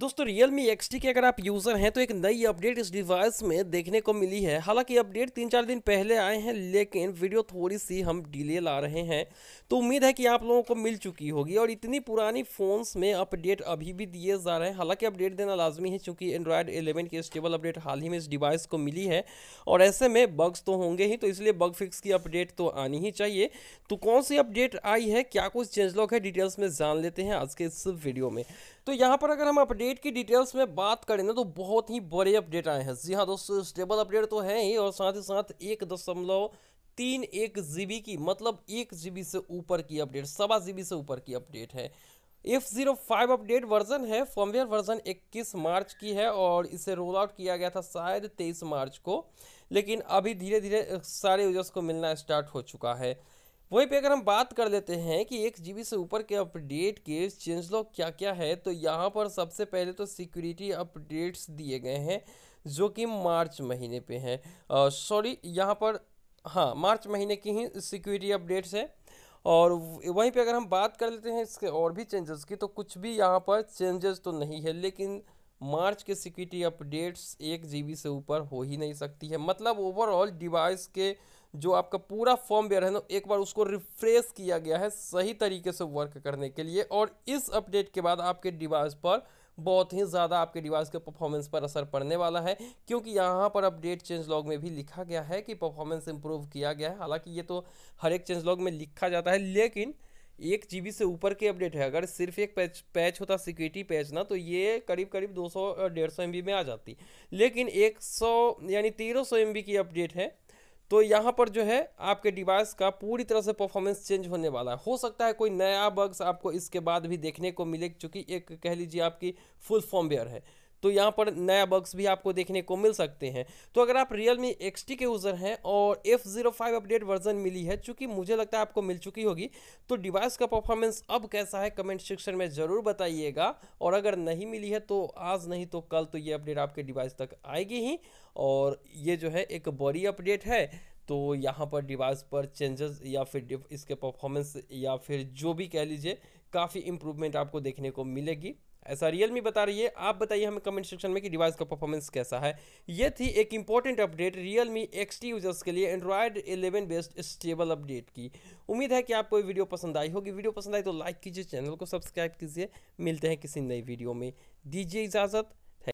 दोस्तों Realme XT के अगर आप यूज़र हैं तो एक नई अपडेट इस डिवाइस में देखने को मिली है हालांकि अपडेट तीन चार दिन पहले आए हैं लेकिन वीडियो थोड़ी सी हम डिले ला रहे हैं तो उम्मीद है कि आप लोगों को मिल चुकी होगी और इतनी पुरानी फ़ोन्स में अपडेट अभी भी दिए जा रहे हैं हालांकि अपडेट देना लाजमी है चूँकि एंड्रॉयड एलेवन की स्टेबल अपडेट हाल ही में इस डिवाइस को मिली है और ऐसे में बग्स तो होंगे ही तो इसलिए बग फिक्स की अपडेट तो आनी ही चाहिए तो कौन सी अपडेट आई है क्या कुछ चेंज लॉक है डिटेल्स में जान लेते हैं आज के इस वीडियो में तो यहाँ पर अगर हम अपडेट अपडेट की डिटेल्स में बात करें ना तो बहुत ही बड़े अपडेट आए हैं जी हाँ दोस्तों स्टेबल अपडेट तो है ही और साथ ही साथ एक दशमलव तीन एक जी की मतलब एक जी से ऊपर की अपडेट सवा जी से ऊपर की अपडेट है F zero five update version है फॉर्मवेयर वर्जन 21 मार्च की है और इसे रोल आउट किया गया था शायद 23 मार्च को लेकिन अभी धीरे धीरे सारे यूजर्स को मिलना स्टार्ट हो चुका है वहीं पे अगर हम बात कर लेते हैं कि एक जी से ऊपर के अपडेट के चेंज लॉग क्या क्या है तो यहाँ पर सबसे पहले तो सिक्योरिटी अपडेट्स दिए गए हैं जो कि मार्च महीने पे हैं सॉरी यहाँ पर हाँ मार्च महीने की ही सिक्योरिटी अपडेट्स है और वहीं पे अगर हम बात कर लेते हैं इसके और भी चेंजेस की तो कुछ भी यहाँ पर चेंजेस तो नहीं है लेकिन मार्च के सिक्योरिटी अपडेट्स एक जी से ऊपर हो ही नहीं सकती है मतलब ओवरऑल डिवाइस के जो आपका पूरा फॉर्म वेयर है ना एक बार उसको रिफ्रेश किया गया है सही तरीके से वर्क करने के लिए और इस अपडेट के बाद आपके डिवाइस पर बहुत ही ज़्यादा आपके डिवाइस के परफॉर्मेंस पर असर पड़ने वाला है क्योंकि यहाँ पर अपडेट चेंज लॉग में भी लिखा गया है कि परफॉर्मेंस इंप्रूव किया गया है हालांकि ये तो हर एक चेंज लॉग में लिखा जाता है लेकिन एक जी से ऊपर के अपडेट है अगर सिर्फ एक पैच पैच होता सिक्योरिटी पैच ना तो ये करीब करीब 200 सौ डेढ़ सौ में आ जाती लेकिन 100 यानी 1300 सौ की अपडेट है तो यहाँ पर जो है आपके डिवाइस का पूरी तरह से परफॉर्मेंस चेंज होने वाला है हो सकता है कोई नया बग्स आपको इसके बाद भी देखने को मिले चूँकि एक कह लीजिए आपकी फुल फॉर्मवेयर है तो यहाँ पर नया बग्स भी आपको देखने को मिल सकते हैं तो अगर आप रियल मी एक्स के यूज़र हैं और F zero five update version मिली है चूँकि मुझे लगता है आपको मिल चुकी होगी तो डिवाइस का परफॉर्मेंस अब कैसा है कमेंट सेक्शन में ज़रूर बताइएगा और अगर नहीं मिली है तो आज नहीं तो कल तो ये अपडेट आपके डिवाइस तक आएगी ही और ये जो है एक बड़ी अपडेट है तो यहाँ पर डिवाइस पर चेंजेस या फिर इसके परफॉर्मेंस या फिर जो भी कह लीजिए काफ़ी इम्प्रूवमेंट आपको देखने को मिलेगी ऐसा रियल मी बता रही है आप बताइए हमें कमेंट सेक्शन में कि डिवाइस का परफॉर्मेंस कैसा है ये थी एक important update Realme XT users के लिए एंड्रॉयड 11 बेस्ड स्टेबल अपडेट की उम्मीद है कि आपको वीडियो पसंद आई होगी वीडियो पसंद आई तो लाइक कीजिए चैनल को सब्सक्राइब कीजिए मिलते हैं किसी नई वीडियो में दीजिए इजाज़त